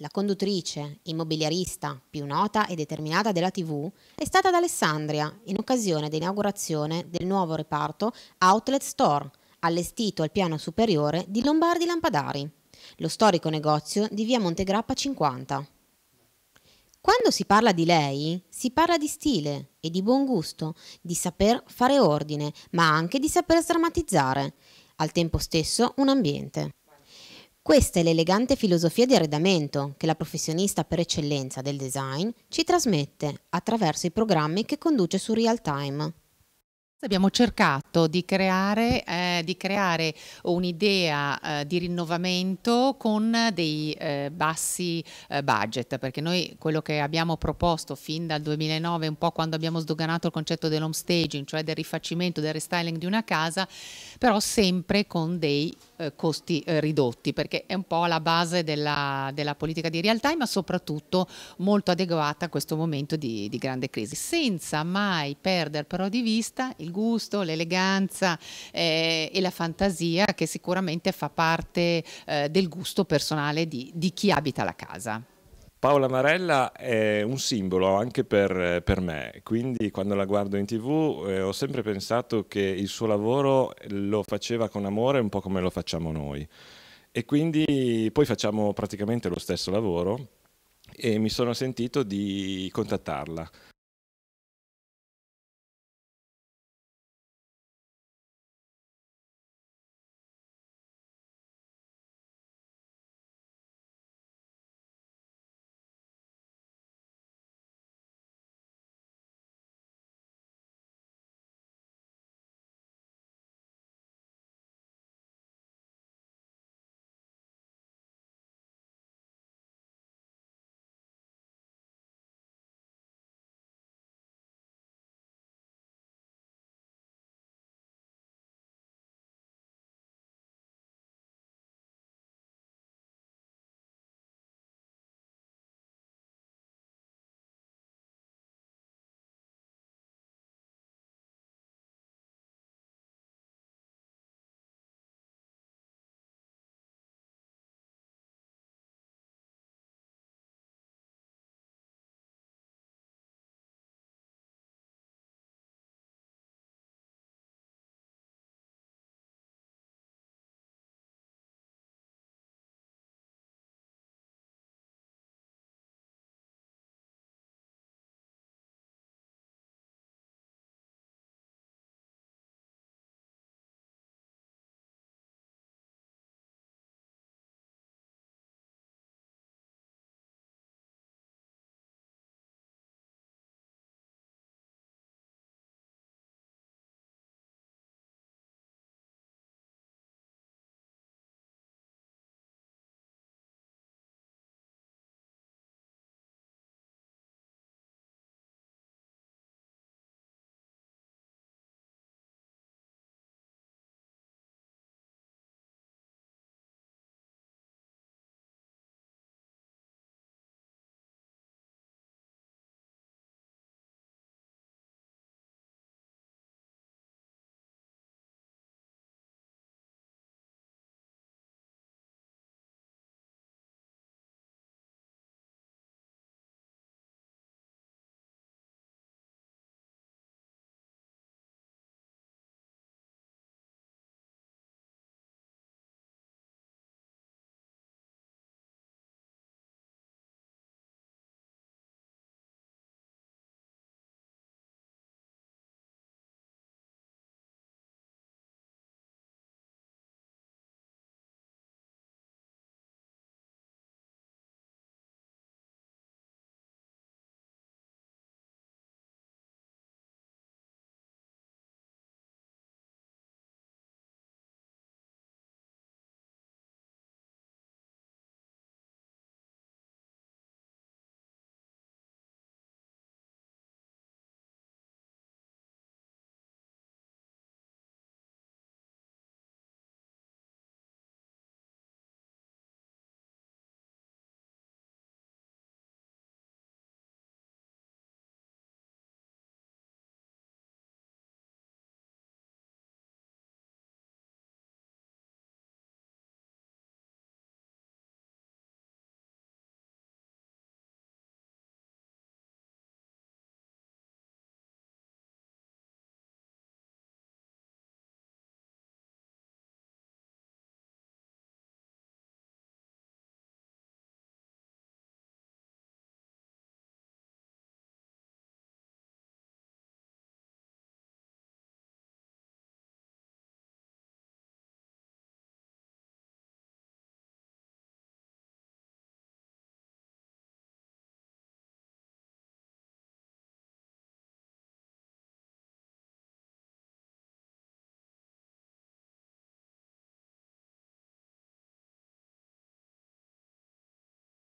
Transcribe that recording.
la conduttrice, immobiliarista più nota e determinata della TV, è stata ad Alessandria in occasione dell'inaugurazione del nuovo reparto Outlet Store, allestito al piano superiore di Lombardi Lampadari, lo storico negozio di via Montegrappa 50. Quando si parla di lei, si parla di stile e di buon gusto, di saper fare ordine, ma anche di saper sdrammatizzare, al tempo stesso un ambiente. Questa è l'elegante filosofia di arredamento che la professionista per eccellenza del design ci trasmette attraverso i programmi che conduce su Real Time. Abbiamo cercato di creare, eh, creare un'idea eh, di rinnovamento con dei eh, bassi eh, budget, perché noi quello che abbiamo proposto fin dal 2009, un po' quando abbiamo sdoganato il concetto dell'home staging, cioè del rifacimento, del restyling di una casa, però sempre con dei eh, costi eh, ridotti, perché è un po' la base della, della, politica di real time, ma soprattutto molto adeguata a questo momento di, di grande crisi, senza mai perdere però di vista il il gusto, l'eleganza eh, e la fantasia che sicuramente fa parte eh, del gusto personale di, di chi abita la casa. Paola Marella è un simbolo anche per, per, me, quindi quando la guardo in tv eh, ho sempre pensato che il suo lavoro lo faceva con amore un po' come lo facciamo noi e quindi poi facciamo praticamente lo stesso lavoro e mi sono sentito di contattarla